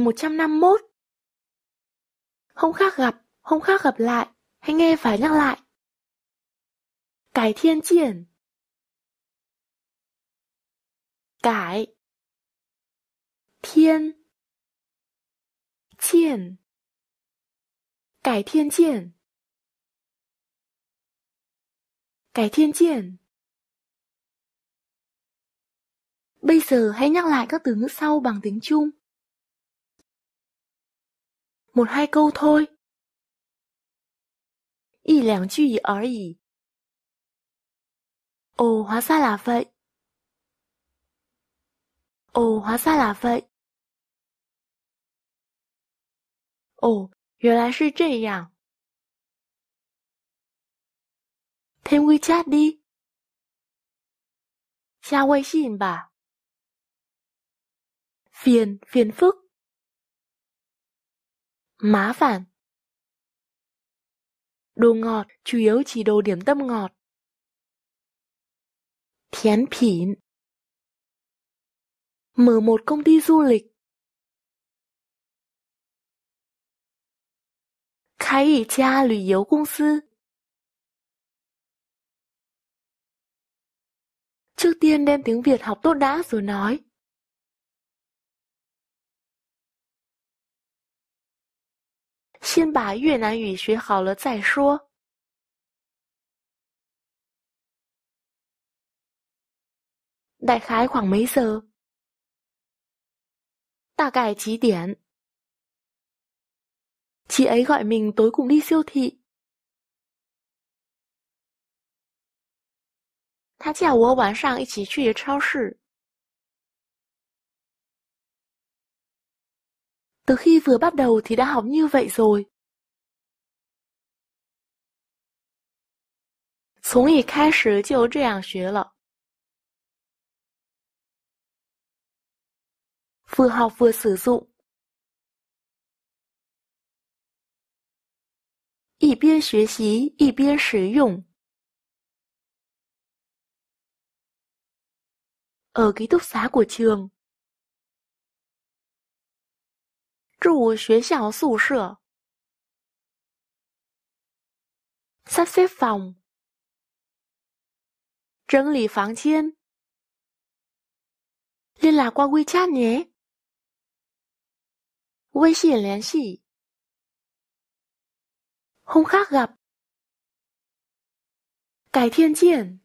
một trăm năm mốt Không khác gặp, không khác gặp lại, hãy nghe phải nhắc lại. Cải thiên triển Cải Thiên Triển Cải thiên triển Cải thiên triển Bây giờ hãy nhắc lại các từ ngữ sau bằng tiếng Trung. Một hai câu thôi. Y liang chữ ở ý. Ồ, hóa ra là vậy. Ồ, hóa ra là vậy. Ồ, 原来是这样。thêm WeChat đi. Xa WeChat 吧。phiền, phiền phức. Má phản Đồ ngọt chủ yếu chỉ đồ điểm tâm ngọt. Thiến phỉn Mở một công ty du lịch. Khai ý cha lùi yếu công sư. Trước tiên đem tiếng Việt học tốt đã rồi nói. 先把越南语学好了再说。待开，khoảng mấy giờ？Ta cải trí tiền. Chị ấy gọi mình tối cùng đi siêu thị. 他叫我晚上一起去超市。từ khi vừa bắt đầu thì đã học như vậy rồi. xuống khai sử 从一开始就这样学了。Vừa học vừa sử dụng. ở ký túc xá của trường. 住学校宿舍，收拾房，整理房间，联系微信联系，改天见。